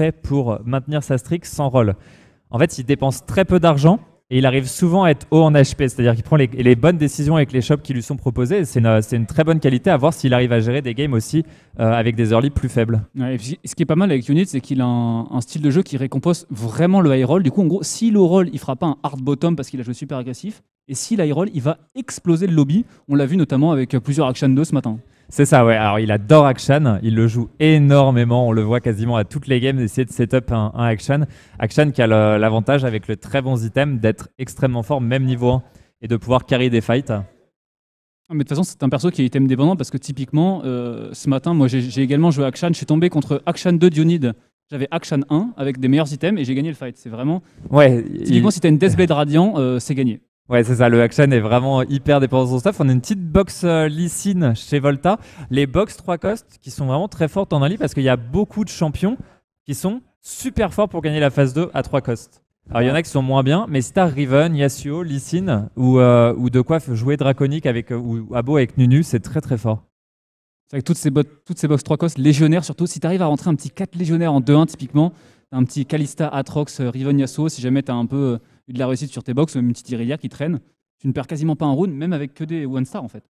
fait pour maintenir sa streak sans roll. En fait, il dépense très peu d'argent et il arrive souvent à être haut en HP, c'est-à-dire qu'il prend les, bonnes décisions avec les shops qui lui sont proposés. C'est une, très bonne qualité à voir s'il arrive à gérer des games aussi euh, avec des early plus faibles. ce qui est pas mal avec Unit, c'est qu'il a un, style de jeu qui récompense vraiment le high roll. Du coup, en gros, si le roll, il fera pas un hard bottom parce qu'il a joué super agressif, et si high roll, il va exploser le lobby. On l'a vu notamment avec plusieurs action 2 ce matin. C'est ça, ouais. Alors, il adore Akshan. Il le joue énormément. On le voit quasiment à toutes les games essayer de setup un, un Akshan. Akshan qui a l'avantage, avec le très bon item d'être extrêmement fort, même niveau 1, et de pouvoir carry des fights. Ah, mais de toute façon, c'est un perso qui est item dépendant parce que typiquement, euh, ce matin, moi j'ai également joué Akshan. Je suis tombé contre Akshan 2 d'Unid, J'avais Akshan 1 avec des meilleurs items et j'ai gagné le fight. C'est vraiment. Ouais. Typiquement, si t'as une Deathblade Radiant, euh, c'est gagné. Ouais, c'est ça. Le Action est vraiment hyper dépendant de son stuff. On a une petite box euh, lysine chez Volta. Les box 3 cost qui sont vraiment très fortes en Ali parce qu'il y a beaucoup de champions qui sont super forts pour gagner la phase 2 à 3 cost. Alors, il y en a qui sont moins bien, mais Star Riven, Yasuo, Lysine ou, euh, ou de quoi jouer draconique avec, euh, ou Abo avec Nunu, c'est très très fort. C'est avec toutes ces, toutes ces box 3 cost légionnaires, surtout si tu arrives à rentrer un petit 4 légionnaire en 2-1 typiquement, un petit Kalista, Atrox, euh, Riven, Yasuo, si jamais tu un peu de la réussite sur tes box, même une petite qui traîne, tu ne perds quasiment pas un round, même avec que des one star en fait.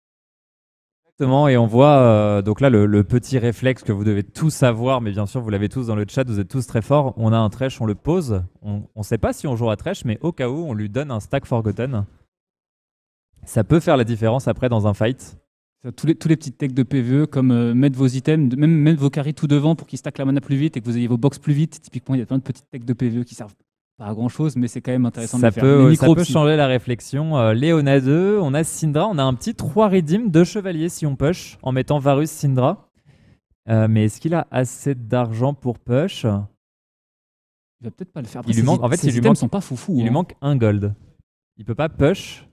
Exactement, et on voit euh, donc là le, petit réflexe que vous devez tous avoir, mais bien sûr vous l'avez tous dans le chat, vous êtes tous très forts. On a un trèche, on le pose. On ne sait pas si on joue à trèche, mais au cas où, on lui donne un stack forgotten. Ça peut faire la différence après dans un fight. Tous les, tous les petites techs de PVE, comme euh, mettre vos items, même mettre vos carrés tout devant pour qu'ils stackent la mana plus vite et que vous ayez vos box plus vite. Typiquement, il y a plein de petites techs de PVE qui servent pas grand chose, mais c'est quand même intéressant de le peut, faire. Euh, ça peut changer la réflexion. Euh, 2, on a Syndra, on a un petit 3 redim de chevaliers si on push, en mettant Varus Syndra. Euh, mais est-ce qu'il a assez d'argent pour push Il va peut-être pas le faire. Il lui manque, en fait, lui sont pas foufous. Il lui hein. manque un gold. Il peut pas push.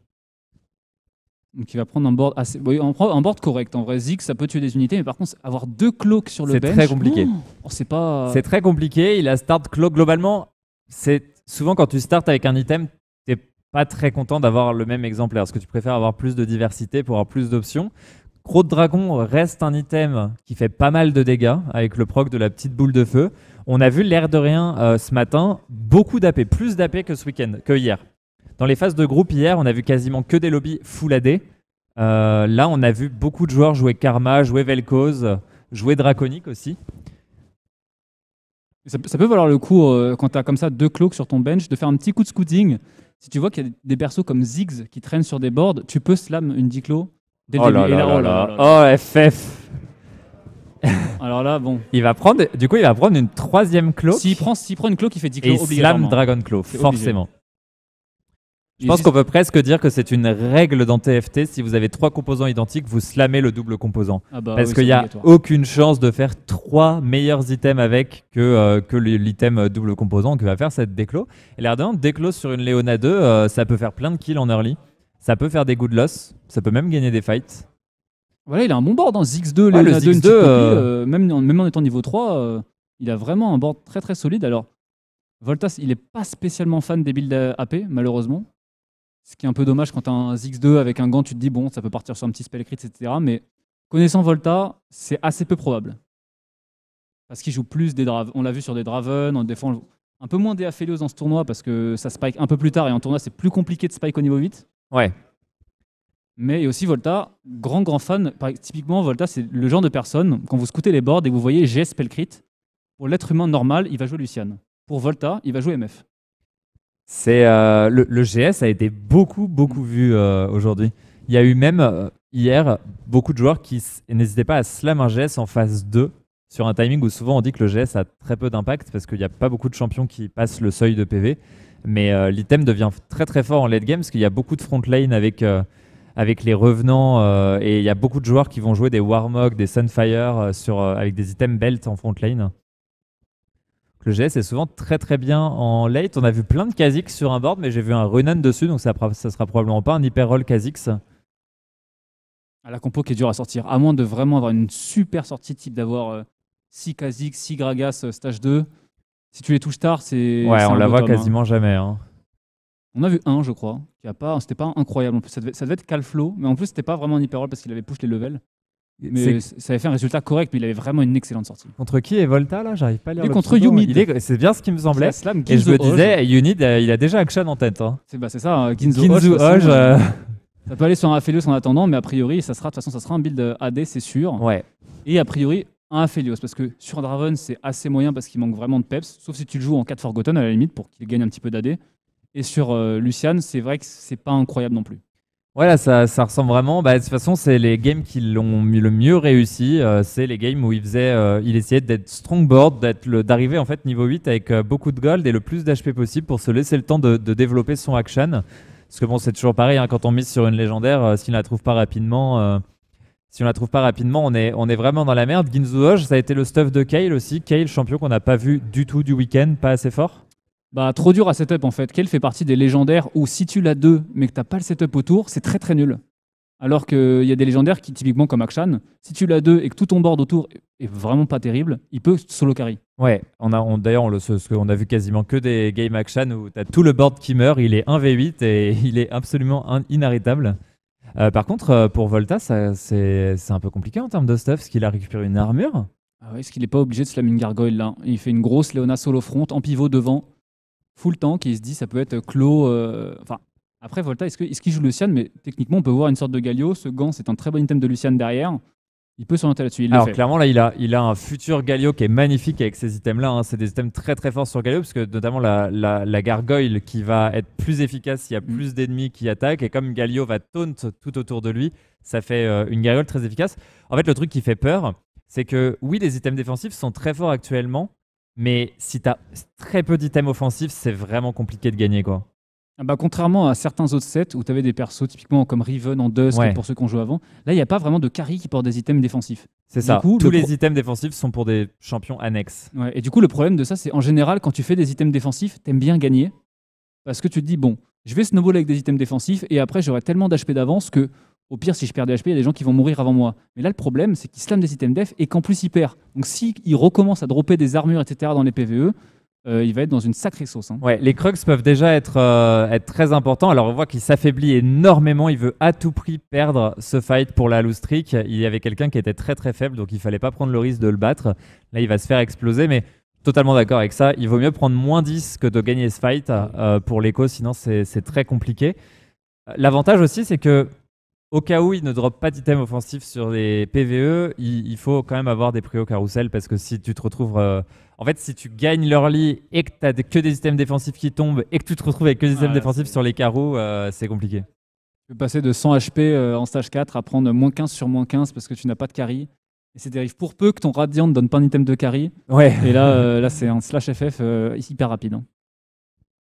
Donc il va prendre un board assez, un board correct. En vrai, Zig, ça peut tuer des unités, mais par contre, avoir deux cloques sur le bench. C'est très compliqué. Oh, c'est pas. très compliqué. Il a start cloak globalement. C'est souvent quand tu startes avec un item, t'es pas très content d'avoir le même exemplaire, parce que tu préfères avoir plus de diversité pour avoir plus d'options. Croc de Dragon reste un item qui fait pas mal de dégâts avec le proc de la petite boule de feu. On a vu l'air de rien euh, ce matin, beaucoup d'AP, plus d'AP que ce week-end, que hier. Dans les phases de groupe hier, on a vu quasiment que des lobbies full AD. Euh, là, on a vu beaucoup de joueurs jouer Karma, jouer Vel'Koz, jouer Draconique aussi. Ça, peut valoir le coup, euh, quand tu as comme ça deux cloques sur ton bench, de faire un petit coup de scooting. Si tu vois qu'il y a des persos comme Ziggs qui traînent sur des boards, tu peux slam une diclo dès le oh début. Là, là, là, oh FF oh, Alors là, bon. Il va prendre, du coup, il va prendre une troisième cloque. S'il prend, prend une cloque, il fait 10 cloques. il slam Dragon Claw, forcément. Je pense qu'on peut presque dire que c'est une règle dans TFT. Si vous avez trois composants identiques, vous slamez le double composant. Ah bah Parce qu'il n'y a aucune chance de faire trois meilleurs items avec que, euh, l'item double composant que va faire cette déclo. Et l'air d'un, déclo sur une Leona 2, euh, ça peut faire plein de kills en early. Ça peut faire des good loss. Ça peut même gagner des fights. Voilà, il a un bon board dans Zix2, 2, même, même, en étant niveau 3, euh, il a vraiment un board très très solide. Alors, Voltas, il n'est pas spécialement fan des builds AP, malheureusement. Ce qui est un peu dommage quand tu as un x 2 avec un gant, tu te dis, bon, ça peut partir sur un petit spell crit, etc. Mais connaissant Volta, c'est assez peu probable. Parce qu'il joue plus des Draven. On l'a vu sur des Draven, on défend un peu moins des Aphelios dans ce tournoi parce que ça spike un peu plus tard et en tournoi, c'est plus compliqué de spike au niveau 8. Ouais. Mais aussi Volta, grand grand fan. Typiquement, Volta, c'est le genre de personne, quand vous scoutez les boards et vous voyez j'ai crit, pour l'être humain normal, il va jouer Lucian. Pour Volta, il va jouer MF. C'est euh, le, GS a été beaucoup beaucoup vu euh, aujourd'hui. Il y a eu même euh, hier beaucoup de joueurs qui n'hésitaient pas à slam un GS en phase 2 sur un timing où souvent on dit que le GS a très peu d'impact parce qu'il n'y a pas beaucoup de champions qui passent le seuil de PV. Mais l'item devient très très fort en late game parce qu'il y a beaucoup de front lane avec avec les revenants et il y a beaucoup de joueurs qui vont jouer des Warmog, des Sunfire avec des items belt en front lane le GS est souvent très très bien en late. On a vu plein de Kha'Zix sur un board, mais j'ai vu un Runan dessus, donc ça, ça sera probablement pas un hyper roll Kha'Zix. Ah, la compo qui est dure à sortir, à moins de vraiment avoir une super sortie type d'avoir 6 euh, Kha'Zix, 6 Gragas, euh, stage 2. Si tu les touches tard, c'est. Ouais, on la voit hein. quasiment jamais. Hein. On a vu un, je crois. pas, c'était pas incroyable. Ça devait, ça devait être Calflow, mais en plus, c'était pas vraiment un hyper roll parce qu'il avait push les levels. Mais ça avait fait un résultat correct, mais il avait vraiment une excellente sortie. Contre qui et Volta là J'arrive pas à lire. Et contre Younid, C'est bien ce qui me semblait. et je me disais, Younid, euh, il a déjà Action en tête. Hein. Bah, c'est ça, hein, Ginzo, euh. Ça peut aller sur un Aphelios en attendant, mais a priori, ça sera, de toute façon, ça sera un build euh, AD, c'est sûr. Ouais. Et a priori, un Aphelios, parce que sur Draven, c'est assez moyen parce qu'il manque vraiment de peps, sauf si tu le joues en 4 Forgotten à la limite pour qu'il gagne un petit peu d'AD. Et sur Lucian, c'est vrai que c'est pas incroyable non plus. Voilà, ça, ça ressemble vraiment. Bah, de toute façon, c'est les games qui l'ont le mieux réussi. Euh, c'est les games où il, faisait, euh, il essayait d'être strong strongboard, d'arriver en fait niveau 8 avec euh, beaucoup de gold et le plus d'HP possible pour se laisser le temps de, développer son action. Parce que bon, c'est toujours pareil, hein, quand on mise sur une légendaire, si on la trouve pas rapidement, si on la trouve pas rapidement, on est, on est vraiment dans la merde. Ginzu ça a été le stuff de Kale aussi. Kale, champion qu'on n'a pas vu du tout du week-end, pas assez fort. Bah, trop dur à setup en fait. Quelle fait partie des légendaires où si tu l'as deux mais que t'as pas le setup autour, c'est très très nul. Alors qu'il y a des légendaires qui, typiquement comme Akshan, si tu l'as deux et que tout ton board autour est vraiment pas terrible, il peut solo carry. Ouais, on a, d'ailleurs, on, le- ce- a vu quasiment que des game Akshan où t'as tout le board qui meurt, il est 1v8 et il est absolument inarrêtable. Euh, par contre, euh, pour Volta, ça- c'est un peu compliqué en termes de stuff, parce qu'il a récupéré une armure. Ah ouais, Est-ce qu'il n'est pas obligé de slam une gargoyle là Il fait une grosse Léona solo front en pivot devant full tank et il se dit ça peut être Clos. Euh, enfin, après Volta, est-ce qu'il est joue Lucian Mais techniquement, on peut voir une sorte de Galio. Ce gant, c'est un très bon item de Lucian derrière. Il peut s'orienter là-dessus. Alors clairement, là, il a, il a un futur Galio qui est magnifique avec ces items-là. Hein. C'est des items très très forts sur Galio, parce que notamment la, la, gargoyle qui va être plus efficace s'il y a mm. plus d'ennemis qui attaquent. Et comme Galio va taunt tout autour de lui, ça fait euh, une gargoyle très efficace. En fait, le truc qui fait peur, c'est que oui, les items défensifs sont très forts actuellement, mais si tu as très peu d'items offensifs, c'est vraiment compliqué de gagner. quoi. Ah bah, contrairement à certains autres sets où tu avais des persos typiquement comme Riven en deux pour ceux qu'on joue avant, là il n'y a pas vraiment de carry qui porte des items défensifs. C'est ça. Tous les items défensifs sont pour des champions annexes. et du coup le problème de ça c'est en général quand tu fais des items défensifs, t'aimes bien gagner parce que tu te dis bon, je vais snowball avec des items défensifs et après j'aurai tellement d'HP d'avance que au pire, si je perds des HP, il y a des gens qui vont mourir avant moi. Mais là, le problème, c'est qu'il slam des items def et qu'en plus, il perd. Donc, s'il recommence à dropper des armures, etc., dans les PVE, euh, il va être dans une sacrée sauce. Hein. Ouais, les Crux peuvent déjà être, euh, être très importants. Alors on voit qu'il s'affaiblit énormément. Il veut à tout prix perdre ce fight pour la loose Il y avait quelqu'un qui était très très faible, donc il fallait pas prendre le risque de le battre. Là, il va se faire exploser, mais totalement d'accord avec ça. Il vaut mieux prendre moins 10 que de gagner ce fight euh, pour l'écho, sinon c'est très compliqué. L'avantage aussi, c'est que au cas où ils ne drop pas d'items offensifs sur les PVE, il, faut quand même avoir des prix au carrousel parce que si tu te retrouves. Euh, en fait, si tu gagnes l'early et que tu as que des items défensifs qui tombent et que tu te retrouves avec que des items défensifs sur les carreaux, euh, c'est compliqué. Tu peux passer de 100 HP euh, en stage 4 à prendre moins 15 sur moins 15 parce que tu n'as pas de carry. Et c'est dérive pour peu que ton Radiant ne donne pas d'item de carry. Ouais. Et là, là c'est un slash FF hyper rapide. Hein.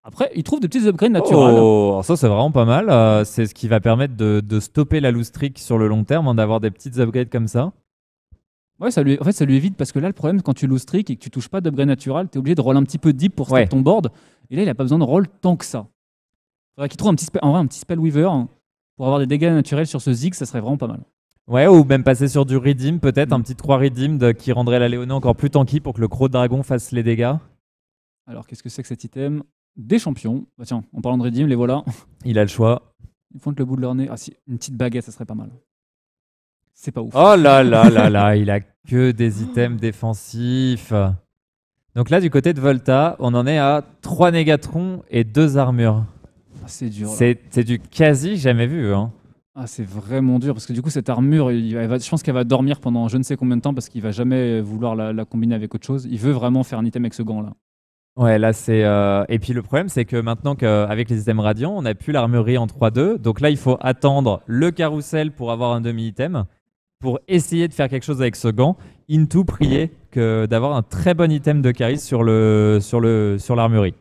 Après, il trouve des petits upgrades naturels. Oh, ça, c'est vraiment pas mal. Euh, c'est ce qui va permettre de, stopper la loose sur le long terme, hein, d'avoir des petites upgrades comme ça. Ouais, ça lui, en fait, ça lui évite parce que là, le problème, quand tu loose streak et que tu touches pas d'upgrade naturel, tu es obligé de roll un petit peu deep pour faire ton board. Et là, il a pas besoin de roll tant que ça. Faudrait qu'il trouve un petit, un petit spell weaver hein, pour avoir des dégâts naturels sur ce Zig, ça serait vraiment pas mal. Ouais, ou même passer sur du Redeem, peut-être, un mm. petit 3 Redeemed euh, qui rendrait la Léona encore plus tanky pour que le gros Dragon fasse les dégâts. Alors, qu'est-ce que c'est que cet item des champions. Bah, tiens, en parlant de Redim, les voilà. Il a le choix. Ils font le bout de leur nez. Ah si, une petite baguette, ça serait pas mal. C'est pas ouf. Oh là là là là, il a que des items défensifs. Donc là, du côté de Volta, on en est à 3 Négatrons et deux armures. Ah, c'est dur. C'est du quasi jamais vu. Hein. Ah, c'est vraiment dur parce que du coup, cette armure, il je pense qu'elle va dormir pendant je ne sais combien de temps parce qu'il va jamais vouloir la, combiner avec autre chose. Il veut vraiment faire un item avec ce gant là. Ouais, là c'est. Euh, et puis le problème, c'est que maintenant qu'avec les items radiants, on n'a plus l'armurerie en 3-2. Donc là, il faut attendre le carrousel pour avoir un demi-item, pour essayer de faire quelque chose avec ce gant. Into prier que d'avoir un très bon item de charisme sur le sur le sur l'armurerie.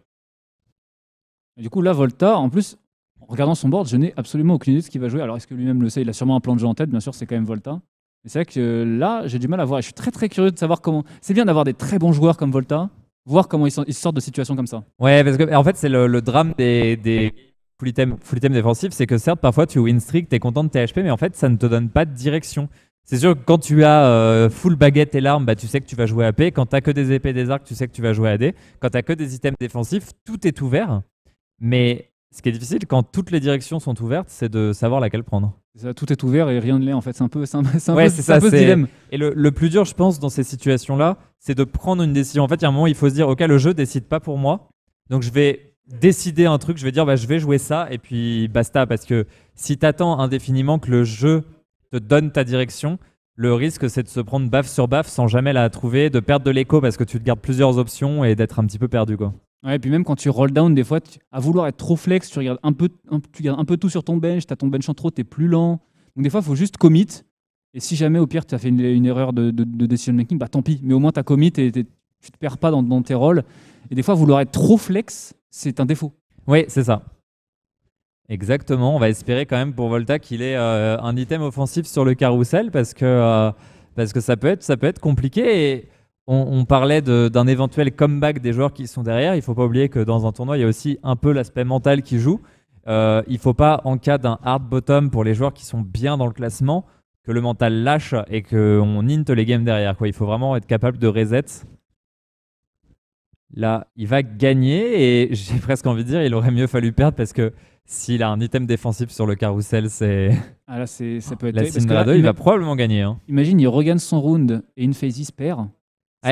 Du coup, là, Volta, en plus, en regardant son board, je n'ai absolument aucune idée de ce qu'il va jouer. Alors, est-ce que lui-même le sait Il a sûrement un plan de jeu en tête, bien sûr, c'est quand même Volta. Mais c'est vrai que là, j'ai du mal à voir. je suis très très curieux de savoir comment. C'est bien d'avoir des très bons joueurs comme Volta, voir comment ils, sortent de situations comme ça. Ouais, parce que en fait, c'est le, drame des, full items défensifs, c'est que certes, parfois tu win streak, es content de tes HP, mais en fait, ça ne te donne pas de direction. C'est sûr que quand tu as euh, full baguette et larmes, bah, tu sais que tu vas jouer AP. Quand tu as que des épées des arcs, tu sais que tu vas jouer AD. Quand tu as que des items défensifs, tout est ouvert. Mais ce qui est difficile quand toutes les directions sont ouvertes, c'est de savoir laquelle prendre tout est ouvert et rien ne l'est en fait. C'est un peu, un, ce dilemme. Et le, plus dur, je pense, dans ces situations-là, c'est de prendre une décision. En fait, il y a un moment, il faut se dire, ok, le jeu décide pas pour moi, donc je vais décider un truc. Je vais dire, bah, je vais jouer ça et puis basta. Parce que si tu attends indéfiniment que le jeu te donne ta direction, le risque, c'est de se prendre baffe sur baffe sans jamais la trouver, de perdre de l'écho parce que tu te gardes plusieurs options et d'être un petit peu perdu, Ouais, et puis même quand tu roll down, des fois, tu- à vouloir être trop flex, tu regardes un peu, tu un peu tout sur ton bench, tu as ton bench en trop, tu es plus lent. Donc des fois, il faut juste commit. Et si jamais, au pire, tu as fait une, erreur de, decision making, bah tant pis. Mais au moins, tu as commit et tu te perds pas dans, tes rolls. Et des fois, vouloir être trop flex, c'est un défaut. Oui, c'est ça. Exactement. On va espérer quand même pour Volta qu'il ait euh, un item offensif sur le carrousel parce que, euh, parce que ça, peut être, ça peut être compliqué. Et on, parlait d'un éventuel comeback des joueurs qui sont derrière. Il ne faut pas oublier que dans un tournoi, il y a aussi un peu l'aspect mental qui joue. Euh, il ne faut pas, en cas d'un hard bottom pour les joueurs qui sont bien dans le classement, que le mental lâche et qu'on int les games derrière. Quoi. Il faut vraiment être capable de reset. Là, il va gagner et j'ai presque envie de dire il aurait mieux fallu perdre parce que s'il a un item défensif sur le carrousel, c'est. Ah là, ça peut être. il va probablement gagner. Hein. Imagine, il regagne son round et une se perd.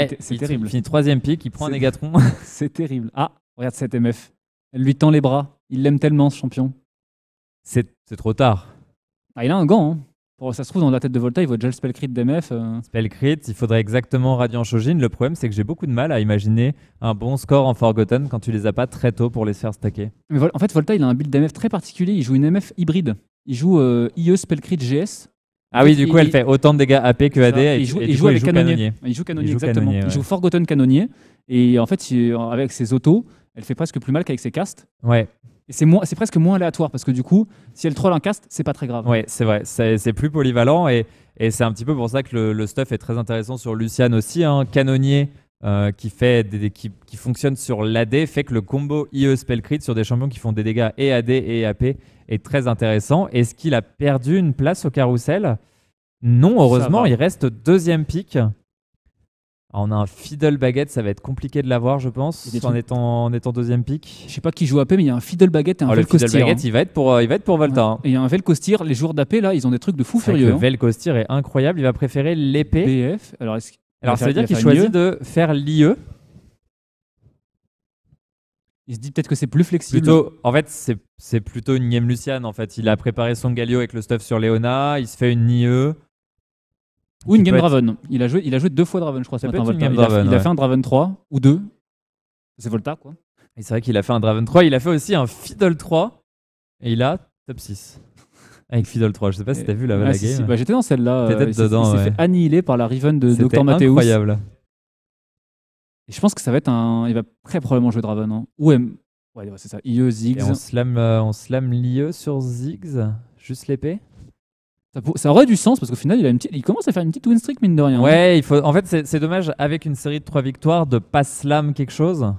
Eh, c'est terrible. Il finit troisième pic, il prend un Négatron. c'est terrible. Ah, regarde cette MF. Elle lui tend les bras. Il l'aime tellement, ce champion. C'est trop tard. Ah, il a un gant. Hein. ça se trouve, dans la tête de Volta, il voit déjà le Spellcrit d'MF. Euh. Spellcrit, il faudrait exactement Radiant Shogin. Le problème, c'est que j'ai beaucoup de mal à imaginer un bon score en Forgotten quand tu les as pas très tôt pour les faire stacker. Mais en fait, Volta, il a un build d'MF très particulier. Il joue une MF hybride. Il joue euh, IE Spellcrit GS ah oui, du coup, elle fait autant de dégâts AP que AD. il joue, avec il joue canonnier. Il joue canonnier, exactement. Il joue Forgotten canonnier. Et en fait, euh, avec ses autos, elle fait presque plus mal qu'avec ses castes. Ouais. Et c'est, moins, c'est presque moins aléatoire parce que du coup, si elle troll un cast, c'est pas très grave. Ouais, c'est vrai. C'est, plus polyvalent et, c'est un petit peu pour ça que le, stuff est très intéressant sur Lucian aussi. Hein. Canonnier euh, qui, fait des, qui, qui, fonctionne sur l'AD fait que le combo IE Spellcrit sur des champions qui font des dégâts et AD et AP est très intéressant. Est-ce qu'il a perdu une place au carrousel Non, heureusement, il reste deuxième pick. Ah, on a un Fiddle Baguette, ça va être compliqué de l'avoir, je pense, en étant, en étant, deuxième pick. Je sais pas qui joue AP, mais il y a un Fiddle Baguette et un oh, Le Fiddle Baguette, hein. il, va être pour, euh, il va être pour Volta. Hein. il y a un Velcostir, les joueurs d'AP, là, ils ont des trucs de fou furieux. Le hein. est incroyable, il va préférer l'épée. BF, alors est-ce alors ça veut dire qu'il choisit de faire l'IE. Il se dit peut-être que c'est plus flexible. Plutôt, en fait, c'est plutôt une game Luciane. En fait, il a préparé son Galio avec le stuff sur Léona, Il se fait une IE. Ou une game Draven. Il, a joué, il a joué deux fois Draven, je crois, ça il, a, a fait un Draven 3 ou 2. C'est Volta, quoi. c'est vrai qu'il a fait un Draven 3. Il a fait aussi un Fiddle 3. Et il a top 6. Avec Fiddle 3, je sais pas si t'as vu la, ah, game. Bah, j'étais dans celle-là. Euh, il s'est fait annihiler par la Riven de Dr. C'était incroyable. Et je pense que ça va être un. Il va très probablement jouer Draven. Hein. Ou Ouais, c'est ça. IE, Ziggs. on slam, euh, l'IE sur Ziggs, juste l'épée. Ça, ça, aurait du sens parce qu'au final, il, a une petite... il commence à faire une petite win streak, mine de rien. Ouais, il faut... en fait, c'est dommage avec une série de 3 victoires de pas slam quelque chose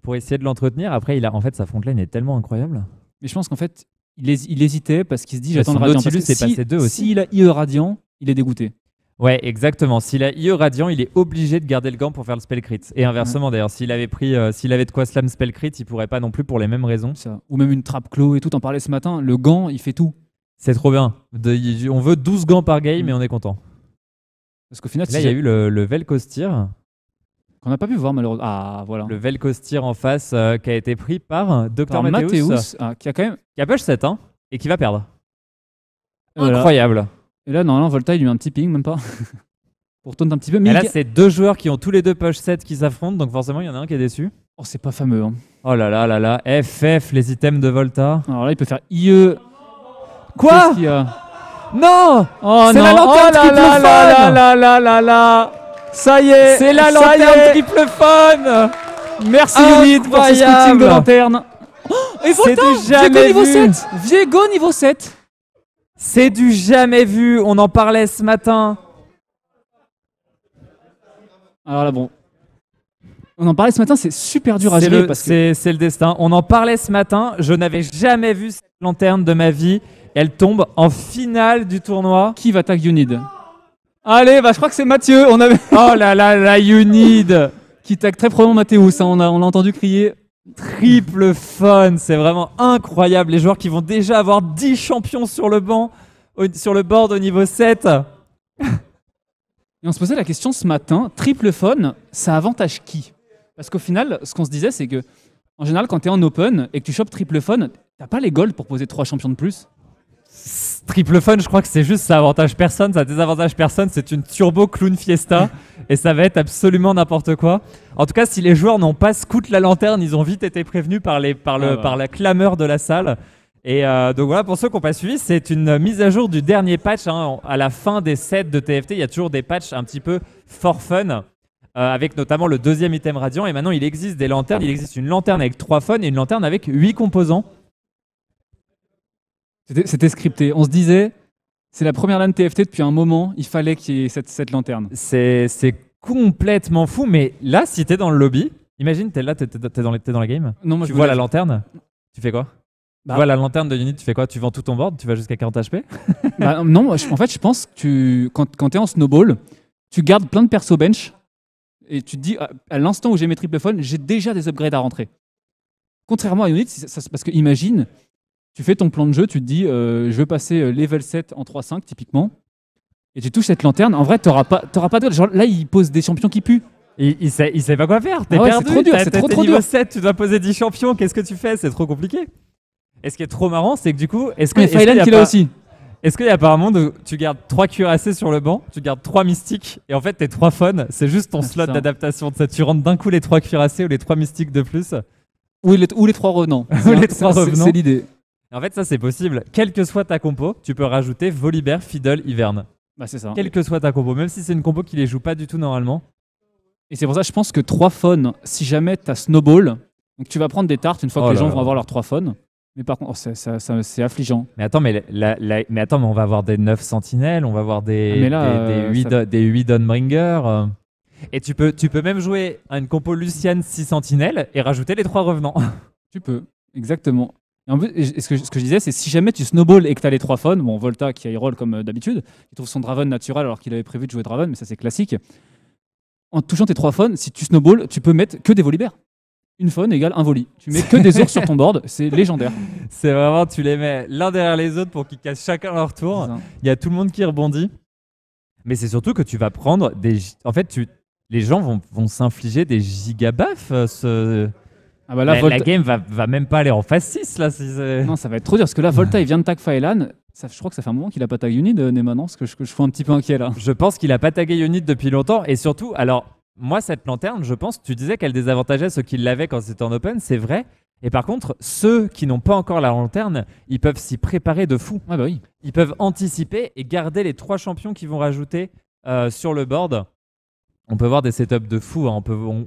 pour essayer de l'entretenir. Après, il a... en fait, sa front est tellement incroyable. Mais je pense qu'en fait, il, hésitait parce qu'il se dit j'attends le radiant. Parce que deux aussi. S'il a IE radiant, il est dégoûté. Ouais, exactement. S'il a IE Radiant, il est obligé de garder le gant pour faire le spell crit. Et inversement, d'ailleurs, s'il avait pris, euh, s'il avait de quoi slam spell crit, il pourrait pas non plus pour les mêmes raisons. Ou même une trappe clos et tout. T'en parlais ce matin. Le gant, il fait tout. C'est trop bien. on veut 12 gants par game mais mm. et on est content. Parce qu'au final, il y a eu le, le qu'on n'a pas pu voir malheureusement. Ah voilà. Le Velcostir en face euh, qui a été pris par Dr. Mathéus. Hein, qui a quand même. Qui a push 7 hein, et qui va perdre. Incroyable. Et là, normalement, Volta, il lui a un petit ping, même pas. Pour tourner un petit peu. Mais là, c'est deux joueurs qui ont tous les deux push 7 qui s'affrontent, donc forcément, il y en a un qui est déçu. Oh, c'est pas fameux. Hein. Oh là là là là. FF, les items de Volta. Alors là, il peut faire IE. Quoi Non oh, C'est la oh là là, là, là là là là là ça y est, c'est la lanterne triple fun. Merci UNID pour ce scouting de lanterne. Oh, et pourtant, Viego niveau 7 Viego niveau 7 C'est du jamais vu, on en parlait ce matin. Alors là, bon. On en parlait ce matin, c'est super dur à gérer. C'est le destin. On en parlait ce matin, je n'avais jamais vu cette lanterne de ma vie. Elle tombe en finale du tournoi. Qui va attaquer Unid Allez, bah, je crois que c'est Mathieu. On avait... Oh là là, la unid Qui tag très probablement Mathéus. ça hein. On l'a on entendu crier triple fun. C'est vraiment incroyable. Les joueurs qui vont déjà avoir 10 champions sur le banc, sur le board au niveau 7. Et on se posait la question ce matin, triple fun, ça avantage qui Parce qu'au final, ce qu'on se disait, c'est que, en général, quand tu es en open et que tu chopes triple fun, t'as pas les golds pour poser trois champions de plus. Triple fun, je crois que c'est juste ça avantage personne, ça désavantage personne, c'est une turbo clown fiesta et ça va être absolument n'importe quoi. En tout cas, si les joueurs n'ont pas scout la lanterne, ils ont vite été prévenus par, les, par, le, ah bah. par la clameur de la salle. Et euh, donc voilà, pour ceux qui n'ont pas suivi, c'est une mise à jour du dernier patch. Hein, à la fin des sets de TFT, il y a toujours des patchs un petit peu for fun, euh, avec notamment le deuxième item radiant. Et maintenant, il existe des lanternes. Il existe une lanterne avec trois fun et une lanterne avec huit composants. C'était scripté. On se disait, c'est la première LAN TFT depuis un moment, il fallait qu'il y ait cette, lanterne. C'est complètement fou, mais là, si t'es dans le lobby, imagine, t'es là, t'es dans, dans la game, tu vois la lanterne, tu fais quoi tu bah. vois la lanterne de Unit, tu fais quoi Tu vends tout ton board, tu vas jusqu'à 40 HP bah, Non, en fait, je pense que tu, quand, quand t'es en snowball, tu gardes plein de persos bench et tu te dis, à, l'instant où j'ai mes triple phones, j'ai déjà des upgrades à rentrer. Contrairement à Unit, ça, parce que imagine, tu fais ton plan de jeu, tu te dis, euh, je veux passer euh, level 7 en 3-5, typiquement. Et tu touches cette lanterne. En vrai, tu n'auras pas, auras pas Genre, là, il pose des champions qui puent. Il, il, sait, il sait pas quoi faire. T'es ah perdu. C'est trop dur. C'est trop, trop niveau 7, tu dois poser 10 champions. Qu'est-ce que tu fais C'est trop compliqué. Et ce qui est trop marrant, c'est que du coup, est-ce que. Mais qui aussi. Est-ce qu'il y a apparemment tu gardes trois cuirassés sur le banc, tu gardes trois mystiques et en fait tes trois fun, c'est juste ton ah, slot d'adaptation. Tu rentres d'un coup les trois cuirassés ou les trois mystiques de plus. Ou les, 3 les trois revenants. C'est l'idée. En fait, ça, c'est possible. Quelle que soit ta compo, tu peux rajouter Volibear, Fiddle, Hiverne. Bah, c'est ça. Quelle que soit ta compo, même si c'est une compo qui les joue pas du tout normalement. Et c'est pour ça, je pense que trois phones, si jamais tu as Snowball, donc tu vas prendre des tartes une fois que oh les gens vont avoir leurs trois phones. Mais par contre, oh, c'est- ça- c'est affligeant. Mais attends, mais, attends, on va avoir des 9 sentinelles, on va avoir des, ah, des, 8, euh, euh. Et tu peux, tu peux même jouer à une compo Luciane 6 sentinelles et rajouter les trois revenants. Tu peux, exactement. Et en plus, ce, que, je disais, c'est si jamais tu snowball et que tu as les trois phones, bon, Volta qui a roll comme euh, d'habitude, il trouve son Draven naturel alors qu'il avait prévu de jouer Draven, mais ça c'est classique. En touchant tes trois phones, si tu snowball, tu peux mettre que des volibères. Une faune égale un voli. Tu mets que des ours sur ton board, c'est légendaire. C'est vraiment, tu les mets l'un derrière les autres pour qu'ils cassent chacun leur tour. Il y a tout le monde qui rebondit. Mais c'est surtout que tu vas prendre des. En fait, tu... les gens vont, vont s'infliger des gigabaffes. Euh, ce ah bah la, game va, même pas aller en phase 6 là. Si non, ça va être trop dur parce que là, Volta il vient de tag Faelan je crois que ça fait un moment qu'il a pas tagué Unit, euh, Neyman, parce que je, suis un petit peu inquiet là. Je pense qu'il a pas tagué Unit depuis longtemps et surtout, alors moi, cette lanterne, je pense, tu disais qu'elle désavantageait ceux qui l'avaient quand c'était en open, c'est vrai. Et par contre, ceux qui n'ont pas encore la lanterne, ils peuvent s'y préparer de fou. Ah bah oui. Ils peuvent anticiper et garder les trois champions qui vont rajouter euh, sur le board on peut voir des setups de fou. Hein.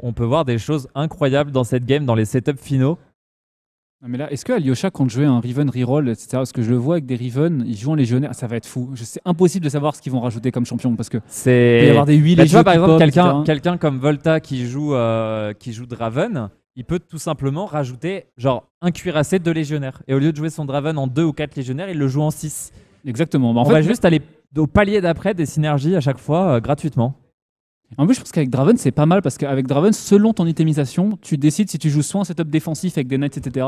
On, peut, voir des choses incroyables dans cette game, dans les setups finaux. mais là, est-ce que Alyosha, quand je jouais un Riven reroll, etc., parce que je le vois avec des Riven, ils jouent en légionnaire, ça va être fou. C'est impossible de savoir ce qu'ils vont rajouter comme champion parce que c'est. Il va y avoir des 8 Légionnaires bah, par exemple, quelqu'un, comme Volta qui joue, euh, qui joue Draven, il peut tout simplement rajouter genre un cuirassé de légionnaire. Et au lieu de jouer son Draven en 2 ou 4 légionnaires, il le joue en 6. Exactement. Bah, on va juste aller au palier d'après des synergies à chaque fois euh, gratuitement. En plus, je pense qu'avec Draven, c'est pas mal parce qu'avec Draven, selon ton itemisation, tu décides si tu joues soit un setup défensif avec des knights, etc.,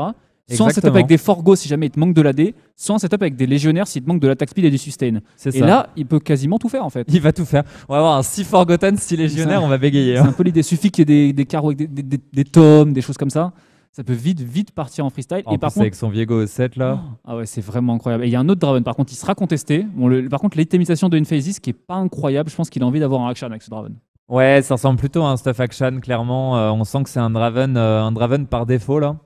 soit un setup avec des Forgo si jamais il te manque de la D, soit un setup avec des légionnaires si te manque de l'attack speed et du sustain. Et là, il peut quasiment tout faire en fait. Il va tout faire. On va avoir un 6 Forgotten, 6 légionnaires, on va bégayer. C'est hein. un peu l'idée. Suffit qu'il y ait des, des carreaux des, des, des- tomes, des choses comme ça. Ça peut vite, vite partir en freestyle. En et par contre, avec son Viego 7 là. Oh, ah ouais, c'est vraiment incroyable. Et il y a un autre Draven, par contre, il sera contesté. Bon, par contre, l'itemisation de 6 qui est pas incroyable, je pense qu'il a envie d'avoir un action avec Draven. Ouais, ça ressemble plutôt à un stuff action, clairement. Euh, on sent que c'est un Draven, euh, un Draven par défaut, là.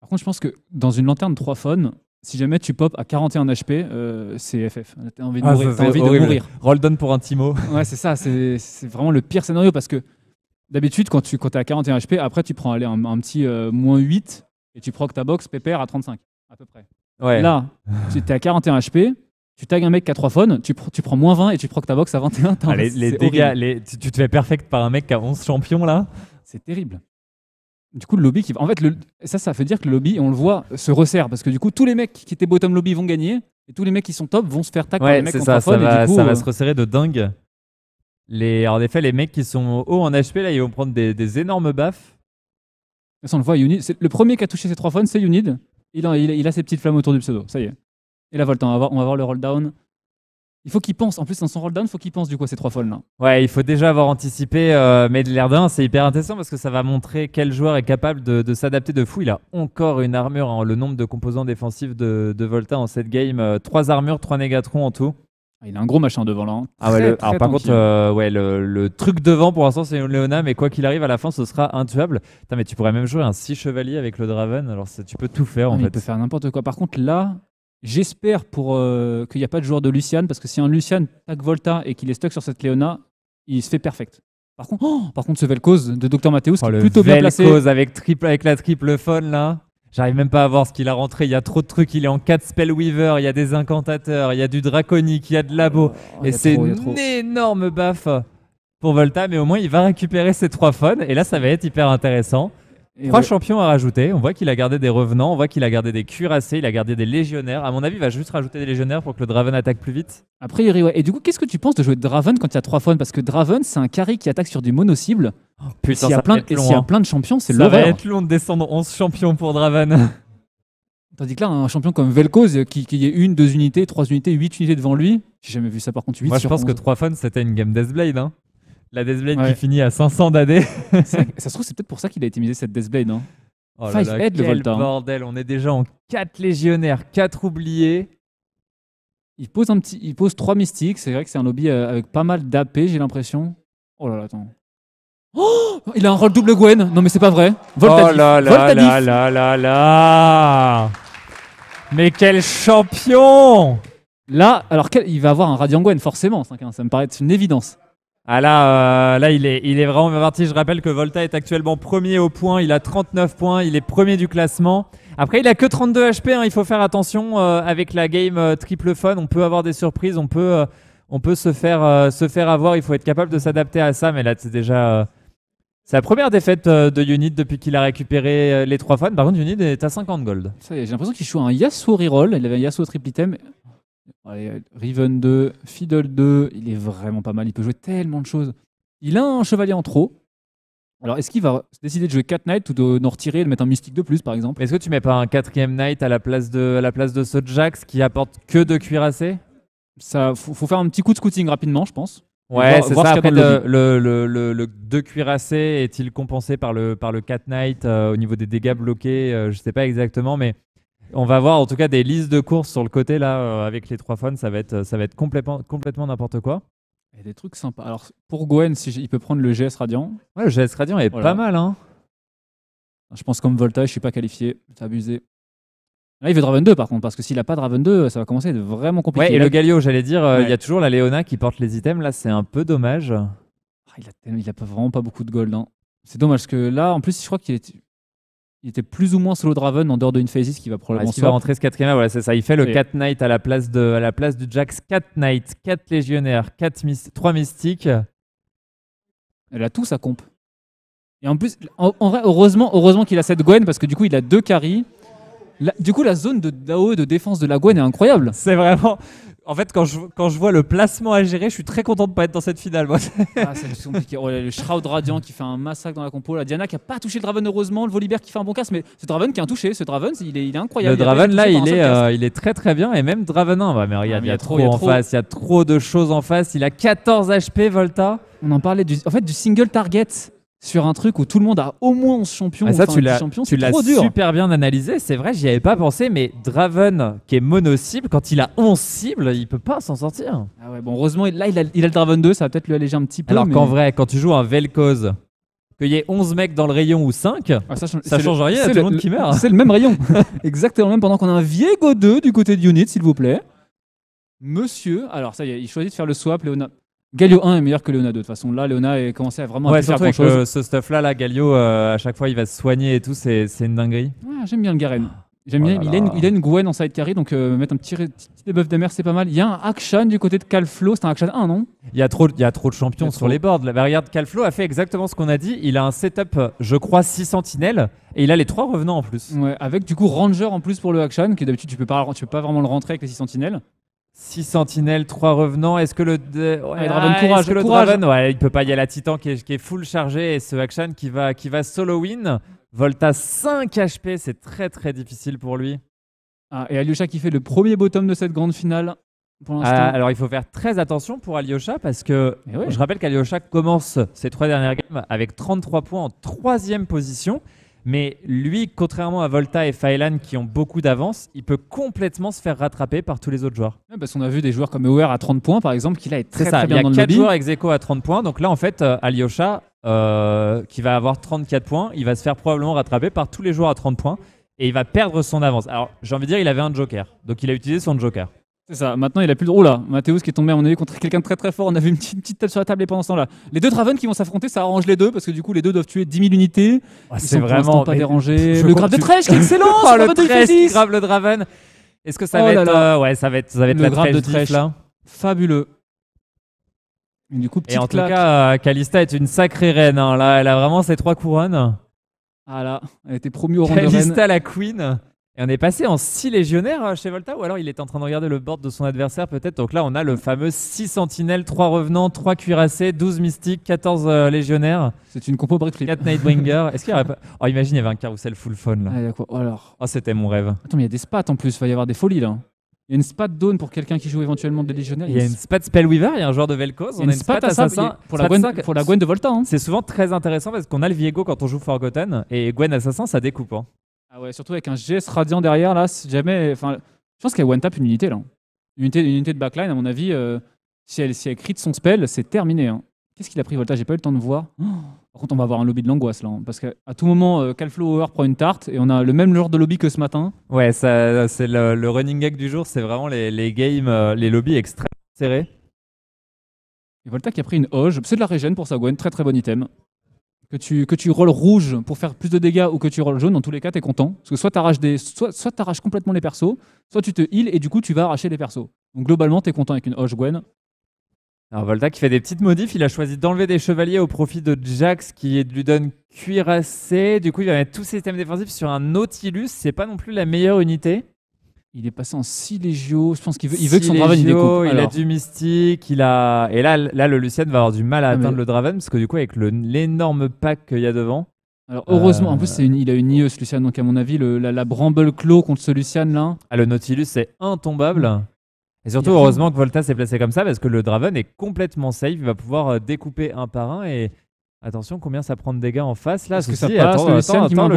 Par contre, je pense que dans une lanterne 3 phones, si jamais tu pop à 41 HP, euh, c'est FF. T'as envie de ah, mourir. envie de mourir. Roll down pour un Timo. ouais, c'est ça. C'est, vraiment le pire scénario parce que d'habitude, quand tu quand t'es à 41 HP, après, tu prends aller un, petit moins 8 et tu proc ta box pépère à 35, à peu près. Ouais. Là, tu es à 41 HP, tu tags un mec qui a 3 phones, tu, tu prends moins 20 et tu proc ta box à 21. Ah, les, les dégâts, les, tu, te fais perfect par un mec qui a 11 champions là C'est terrible. Du coup, le lobby qui En fait, ça, ça veut dire que le lobby, on le voit, euh, se resserre parce que du coup, tous les mecs qui étaient bottom lobby vont gagner et tous les mecs qui sont top vont se faire tag ouais, par Ça, va, ça euh, va se resserrer de dingue. Les... En effet, les mecs qui sont hauts en HP là, ils vont prendre des, énormes baffes. on le voit, Le premier qui a touché ses 3 phones, c'est Unid. Il il a ses petites flammes autour du pseudo, ça y est et là, Volta, On va voir, le roll down. Il faut qu'il pense. En plus, dans son roll down, il faut qu'il pense du coup à ces trois folles là. Ouais, il faut déjà avoir anticipé. Euh, mais de l'air c'est hyper intéressant parce que ça va montrer quel joueur est capable de, s'adapter de fou. Il a encore une armure. Hein. le nombre de composants défensifs de, Volta en cette game, euh, trois armures, trois négatrons en tout. Ah, il a un gros machin devant là. Hein. Ah ouais, alors par contre, euh, ouais, le, truc devant pour l'instant c'est Leona. mais quoi qu'il arrive à la fin ce sera intuable. Putain, mais tu pourrais même jouer un 6 chevalier avec le Draven, alors tu peux tout faire en ah, fait. Tu peux faire n'importe quoi. Par contre là, J'espère pour euh, qu'il n'y a pas de joueur de Lucian, parce que si un Lucian tac Volta et qu'il est stock sur cette Leona, il se fait perfect. Par contre, oh, par contre ce Vel'Koz de Dr Mateus c'est oh, qui est plutôt bien placé. Vel'Koz avec, triple, avec la triple phone là. J'arrive même pas à voir ce qu'il a rentré. Il y a trop de trucs. Il est en 4 Spellweaver, il y a des incantateurs, il y a du draconique, il y a de labo. Oh, et c'est une énorme baffe pour Volta. Mais au moins, il va récupérer ses trois phones. Et là, ça va être hyper intéressant. Trois champions à rajouter. On voit qu'il a gardé des revenants, on voit qu'il a gardé des cuirassés, il a gardé des légionnaires. À mon avis, il va juste rajouter des légionnaires pour que le Draven attaque plus vite. A priori, ouais. Et du coup, qu'est-ce que tu penses de jouer Draven quand il y a trois phones Parce que Draven, c'est un carry qui attaque sur du mono-cible. Oh, putain, s'il y, a plein de... Hein. plein de champions, c'est l'horreur. Ça va être long de descendre 11 champions pour Draven. Tandis que là, un champion comme Velkoz, euh, qui, qui est une, deux unités, trois unités, huit unités devant lui, j'ai jamais vu ça par contre. Moi, je pense que trois phones, c'était une game Deathblade. Hein. La Deathblade qui finit à 500 d'années. ça, se trouve, c'est peut-être pour ça qu'il a été misé cette Deathblade. Hein. Oh là quel bordel, on est déjà en 4 légionnaires, 4 oubliés. Il pose, un petit, il pose 3 mystiques, c'est vrai que c'est un lobby euh, avec pas mal d'AP, j'ai l'impression. Oh là là, attends. Oh, il a un rôle double Gwen. Non mais c'est pas vrai. Oh là là là là là Mais quel champion Là, alors il va avoir un Radiant Gwen forcément, ça me paraît être une évidence. Ah là, euh, là il, est, il est vraiment parti. Je rappelle que Volta est actuellement premier au point. Il a 39 points. Il est premier du classement. Après, il a que 32 HP. Hein. il faut faire attention euh, avec la game euh, triple fun. On peut avoir des surprises. On peut, on peut se, faire, se faire avoir. Il faut être capable de s'adapter à ça. Mais là, c'est déjà. C'est la première défaite de Unit depuis qu'il a récupéré les trois fans. Par contre, Unit est à 50 gold. J'ai l'impression qu'il joue un Yasuo reroll. Il avait un Yasuo triple Riven 2, Fiddle 2, il est vraiment pas mal. Il peut jouer tellement de choses. Il a un chevalier en trop. Alors, est-ce qu'il va décider de jouer 4 knights ou de d'en retirer et de mettre un mystique de plus, par exemple Est-ce que tu mets pas un quatrième knight à la place de, à la place de qui apporte que deux cuirassés Ça, faut, faire un petit coup de scouting rapidement, je pense. Ouais, c'est ça. Après, le, le, le, 2 cuirassés est-il compensé par le, par le Cat Knight euh, au niveau des dégâts bloqués euh, Je sais pas exactement, mais on va voir en tout cas des listes de courses sur le côté là euh, avec les trois phones, ça va être euh, ça va être complètement complètement n'importe quoi. Et des trucs sympas. Alors pour Gwen, si il peut prendre le GS Radiant. Ouais, le GS Radiant est pas mal hein. Je pense comme Voltage, je suis pas qualifié, c'est abusé. Là, il veut Draven 2 par contre, parce que s'il a pas Draven 2, ça va commencer à être vraiment compliqué. Ouais, et le Galio, j'allais dire, euh, il y a toujours la Leona qui porte les items, là c'est un peu dommage. Ah, il, a, a, vraiment pas beaucoup de gold. Hein. C'est dommage, parce que là, en plus, je crois qu'il est il était plus ou moins solo Draven en dehors de 6 qui va probablement ah, rentrer ce quatrième voilà c'est ça il fait le 4 Knight à la place de à la place du Jax 4 Knight 4 légionnaires 4 3 mystiques elle a tout sa comp et en plus en, vrai, heureusement heureusement qu'il a cette Gwen parce que du coup il a deux carries du coup, la zone de DAO de défense de la Gwen est incroyable. C'est vraiment, en fait, quand je, vois le placement à gérer, je suis très content de pas être dans cette finale. Ah, c'est compliqué. Oh le Shroud Radiant qui fait un massacre dans la compo. La Diana qui a pas touché le Draven, heureusement. Le Volibear qui fait un bon casse. Mais ce Draven qui a touché. Ce Draven, il est, incroyable. Le Draven, là, il est, euh, il est très très bien. Et même Draven 1, mais regarde, ah, il y a, trop, en face. Il y a trop de choses en face. Il a 14 HP, Volta. On en parlait en fait, du single target sur un truc où tout le monde a au moins 11 champions. Ah, ça, tu l'as, champion, super bien analysé. C'est vrai, j'y avais pas pensé, mais Draven, qui est mono-cible, quand il a 11 cibles, il peut pas s'en sortir. Ah ouais, bon, heureusement, là, il a, il a le Draven 2, ça va peut-être lui alléger un petit peu. Alors qu'en vrai, quand tu joues un Vel'Koz, qu'il y ait 11 mecs dans le rayon ou 5, ah, ça, change rien, tout le monde qui meurt. C'est le même rayon. Exactement, même pendant qu'on a un Viego 2 du côté de Unit, s'il vous plaît. Monsieur, alors ça y est, il choisit de faire le swap, Léonard. Galio 1 est meilleur que Leona 2 de toute façon. Là, Leona est commencé à vraiment ouais, euh, ce stuff là, là Galio, euh, à chaque fois, il va se soigner et tout. C'est c'est une dinguerie. Ouais, ah, J'aime bien le Garen. Ah. J'aime bien. Oh il, a une, Gwen en side carry, donc euh, mettre un petit, debuff de mer, c'est pas mal. Il y a un action du côté de Calflo. C'est un action 1, non Il y a trop, il y a trop de champions sur les boards. Bah, regarde, Calflo a fait exactement ce qu'on a dit. Il a un setup, je crois, 6 sentinelles et il a les trois revenants en plus. Ouais, avec du coup Ranger en plus pour le action, qui d'habitude tu peux pas, tu peux pas vraiment le rentrer avec les 6 sentinelles. 6 sentinelles, 3 revenants. Est-ce que le, courage, le il peut pas. Il y a la Titan qui est, full chargée et ce Action qui va, qui va solo win. Volta 5 HP, c'est très très difficile pour lui. Ah, et Alyosha qui fait le premier bottom de cette grande finale. Pour ah, l'instant. alors il faut faire très attention pour Alyosha parce que je rappelle qu'Alyosha commence ses trois dernières games avec 33 points en troisième position. Mais lui, contrairement à Volta et Phelan qui ont beaucoup d'avance, il peut complètement se faire rattraper par tous les autres joueurs. parce qu'on a vu des joueurs comme Ewer à 30 points, par exemple, qui là est très, très bien dans le Il y a 4 joueurs avec Zeko à 30 points. Donc là, en fait, euh, Alyosha, euh, qui va avoir 34 points, il va se faire probablement rattraper par tous les joueurs à 30 points et il va perdre son avance. Alors, j'ai envie de dire, il avait un joker. Donc il a utilisé son joker. C'est ça. Maintenant, il a plus de. Oh là, Mathéus qui est tombé, on a eu contre quelqu'un de très très fort. On avait une petite, petite tête sur la table et pendant ce temps-là. Les deux Draven qui vont s'affronter, ça arrange les deux parce que du coup, les deux doivent tuer 10 000 unités. Ah, c'est vraiment pas dérangé. Le grave de Tresh qui est excellent oh, le, Trèche grave le Draven. Est-ce que ça, oh va être, euh, ouais, ça va être. Ça va être le la de là. Fabuleux. Et, du coup, et en tout cas, Kalista euh, est une sacrée reine. Hein. Là, elle a vraiment ses trois couronnes. Ah là, elle a été promue au rang de reine. Kalista la queen. Et on est passé en 6 légionnaires euh, chez Volta, ou alors il est en train de regarder le board de son adversaire peut-être. Donc là, on a le fameux 6 sentinelles, 3 revenants, 3 cuirassés, 12 mystiques, 14 euh, légionnaires. C'est une compo breakflip. 4 Nightbringer. Est-ce qu'il y aurait pas. Oh, imagine, il y avait un Carousel full fun là. Ah, oh, alors. Oh, c'était mon rêve. Attends, il y a des spats en plus, il va y avoir des folies là. Il y a une spat Dawn pour quelqu'un qui joue éventuellement des légionnaires. Il y a une spat Spellweaver, il y a un joueur de Vel'Koz, on a une spat, Assassin. pour, la Gwen, pour la, de Volta. Hein. C'est souvent très intéressant parce qu'on a le Viego quand on joue Forgotten et Gwen Assassin ça découpe. Hein. Ah ouais, surtout avec un GS radiant derrière, là, si jamais... Enfin, je pense qu'elle one-tap une unité, là. Une unité, de backline, à mon avis, euh, si, elle, si elle crit son spell, c'est terminé. Hein. Qu'est-ce qu'il a pris, Volta J'ai pas eu le temps de voir. Oh, par contre, on va avoir un lobby de l'angoisse, là. Hein, parce qu'à tout moment, Calflow euh, Calflower prend une tarte, et on a le même genre de lobby que ce matin. Ouais, c'est le, running gag du jour, c'est vraiment les, games, euh, les lobbies extrêmement serrés. Et Volta qui a pris une hoge. C'est de la régène pour sa Gwen, très très bon item que tu, que tu rolls rouge pour faire plus de dégâts ou que tu rolls jaune, dans tous les cas, tu es content. Parce que soit tu soit, soit arraches complètement les persos, soit tu te heals et du coup, tu vas arracher les persos. Donc globalement, tu es content avec une hoche Gwen. Alors Volta qui fait des petites modifs, il a choisi d'enlever des chevaliers au profit de Jax qui lui donne cuirassé. Du coup, il va mettre tous ses systèmes défensifs sur un Nautilus. C'est pas non plus la meilleure unité. Il est passé en 6 Je pense qu'il veut, il veut que son Draven il découpe. Il a du mystique. Il a... Et là, là, le Lucien va avoir du mal à ah, atteindre le Draven parce que du coup, avec l'énorme pack qu'il y a devant. Alors heureusement, en plus euh, il a une IE ce Lucian, donc à mon avis, le... la, Bramble Claw contre ce Lucian là. Ah, le Nautilus c'est intombable. Et surtout, heureusement que Volta s'est placé comme ça parce que le Draven est complètement safe. Il va pouvoir euh, découper un par un et Attention, combien ça prend de dégâts en face là Parce que ça passe, le Lucien qui de prendre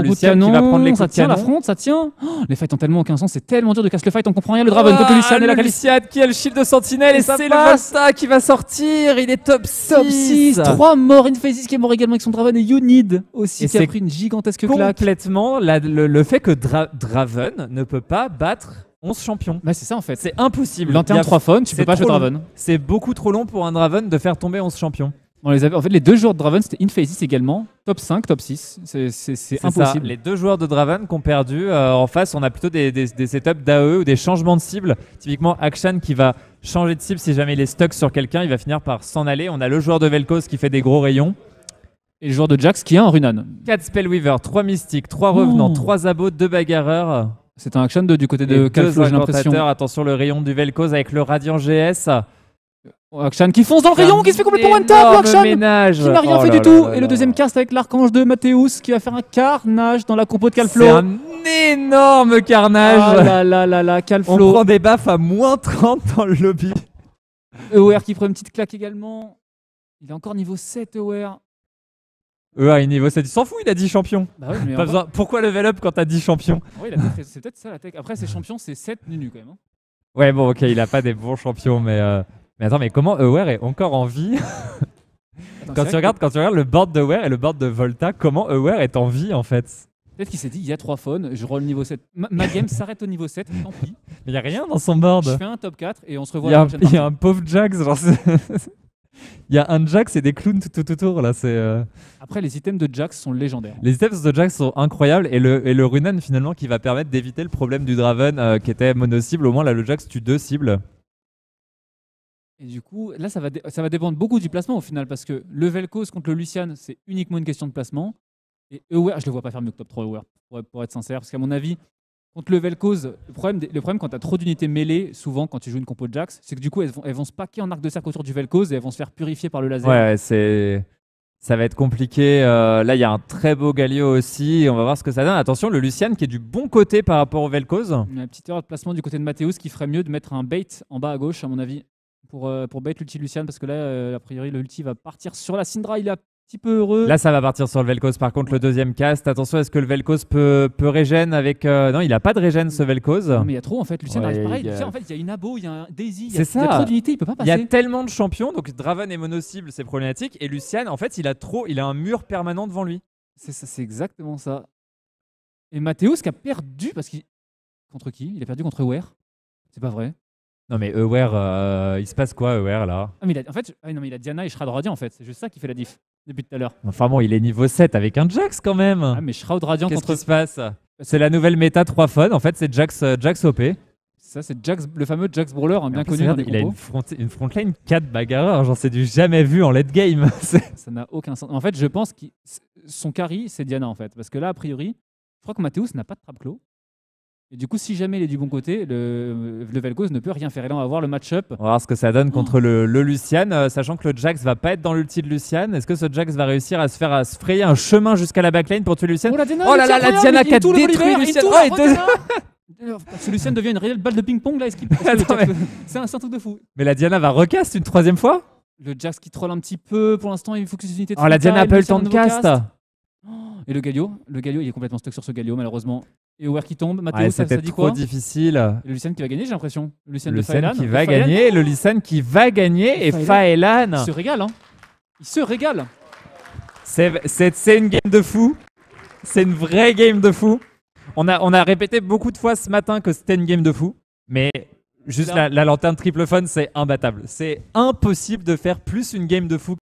les ça tient la fronte, ça tient. Oh, les fights ont tellement aucun sens, c'est tellement dur de casser le fight, on comprend rien. Le Draven la le qui a le shield de sentinelle et, c'est le ça qui va sortir, il est top 6 3 morts, Infazis qui est mort également avec son Draven et Unid aussi qui a pris une gigantesque claque. Complètement, le, fait que Draven ne peut pas battre 11 champions. Bah, c'est ça en fait. C'est impossible. Lanterne 3 tu peux pas jouer Draven. C'est beaucoup trop long pour un Draven de faire tomber 11 champions les En fait, les deux joueurs de Draven, c'était Inphasis également, top 5, top 6. C'est impossible. Les deux joueurs de Draven qui ont perdu, euh, en face, on a plutôt des, des, des setups d'AE ou des changements de cible. Typiquement, Akshan qui va changer de cible si jamais il est stuck sur quelqu'un, il va finir par s'en aller. On a le joueur de Velkos qui fait des gros rayons. Et le joueur de Jax qui est un Runan. 4 Spellweaver, 3 Mystiques, 3 Revenants, 3 Abos, 2 Bagarreurs. C'est un action de, du côté de Kalflo, j'ai l'impression. Attention, le rayon du Velkos avec le Radiant GS. Akshan qui fonce dans le rayon, qui se fait complètement one tap, Akshan qui n'a rien oh fait du tout. et le deuxième cast avec l'archange de Mathéus qui va faire un carnage dans la compo de Calflo. C'est un énorme carnage. Ah là là là là, Calflo. On prend des baffes à moins 30 dans le lobby. EOR qui prend une petite claque également. Il est encore niveau 7 EOR. EOR est niveau 7, il s'en fout, il a 10 champions. Bah Pas besoin. Pourquoi level up quand t'as 10 champions c'est peut-être ça la tech. Après, ses champions, c'est 7 Nunu quand même. Hein. Ouais, bon, ok, il a pas des bons champions, mais. Euh, mais attends, mais comment Aware est encore en vie quand, tu regardes, quand tu regardes le board de et le board de Volta, comment Aware est en vie en fait Peut-être qu'il s'est dit, il y a trois faunes, je roll niveau 7. Ma, game s'arrête au niveau 7, tant pis. Mais il n'y a rien dans son board. Je fais un top 4 et on se revoit. Il y, a un pauvre Jax. Il y a un Jax et des clowns tout, tout autour. Là, C'est. Euh. Après, les items de Jax sont légendaires. Les items de Jax sont incroyables et le, et le Runen finalement qui va permettre d'éviter le problème du Draven euh, qui était mono-cible. Au moins, là, le Jax tue deux cibles. Et du coup, là, ça va, ça va dépendre beaucoup du placement au final, parce que le Velcos contre le Lucian, c'est uniquement une question de placement. Et Ewer, je le vois pas faire mieux que top 3 Ewer, pour, être sincère, parce qu'à mon avis, contre le Vel'Koz, le problème, le quand tu as trop d'unités mêlées, souvent quand tu joues une compo de Jax, c'est que du coup, elles vont, elles vont se paquer en arc de cercle autour du Vel'Koz et elles vont se faire purifier par le laser. Ouais, c'est. Ça va être compliqué. Euh, là, il y a un très beau Galio aussi. On va voir ce que ça donne. Attention, le Lucian qui est du bon côté par rapport au Vel'Koz. Une petite erreur de placement du côté de Mathéus qui ferait mieux de mettre un bait en bas à gauche, à mon avis pour, euh, pour bait l'ulti Lucian parce que là, euh, a priori, l'ulti va partir sur la Syndra. Il est un petit peu heureux. Là, ça va partir sur le Vel'Koz. Par contre, le deuxième cast, attention, est-ce que le Vel'Koz peut, peut avec. Euh, non, il n'a pas de régène ce Vel'Koz. Non, mais il y a trop en fait. Lucian arrive pareil. en fait, il y a une abo, il y a un Daisy, il y, a... trop d'unités, il peut pas passer. Il y a tellement de champions, donc Draven est mono-cible, c'est problématique. Et Lucian, en fait, il a trop. Il a un mur permanent devant lui. C'est c'est exactement ça. Et Matheus qui a perdu parce qu'il. Contre qui Il a perdu contre Ware C'est pas vrai. Non mais Ewer, euh, il se passe quoi Ewer là ah, mais En fait, ah, non, mais il a Diana et Shroud Radiant en fait. C'est juste ça qui fait la diff depuis tout à l'heure. Enfin bon, il est niveau 7 avec un Jax quand même. Ah mais Shroud Radiant Qu'est-ce contre... qui se passe C'est la nouvelle méta 3 fun. En fait, c'est Jax, euh, OP. Ça, c'est le fameux Jax Brawler, hein, bien connu. il a une, frontline 4 bagarreurs, hein, j'en sais du jamais vu en late game. ça n'a aucun sens. En fait, je pense que son carry, c'est Diana en fait. Parce que là, a priori, je crois que Matheus n'a pas de trap clos. Et du coup, si jamais il est du bon côté, le, le ne peut rien faire. Et là, on va voir le match-up. On va voir ce que ça donne contre oh. le, le, Lucian, euh, sachant que le Jax va pas être dans l'ulti de Lucian. Est-ce que ce Jax va réussir à se faire à se frayer un chemin jusqu'à la backline pour tuer Lucian Oh, la Diana, oh là là, la Diana qui a détruit Lucian. Oh, Ce Lucian devient une réelle balle de ping-pong là, est-ce qu'il C'est un, truc de fou. Mais la Diana va recast une troisième fois Le Jax qui troll un petit peu, pour l'instant il faut que ses unités. Oh la Diana a pas eu le temps de cast. Oh, et le Galio, le Galio il est complètement stuck sur ce Galio malheureusement. Et où qui tombe. Mathéo, ouais, ah, ça, trop difficile. le Lucien qui va gagner, j'ai l'impression. Le Lucien qui va gagner, le Lucien qui va gagner et Faelan. Il se régale, hein. Il se régale. C'est une game de fou. C'est une vraie game de fou. On a, on a répété beaucoup de fois ce matin que c'était une game de fou. Mais juste la, lanterne triple fun, c'est imbattable. C'est impossible de faire plus une game de fou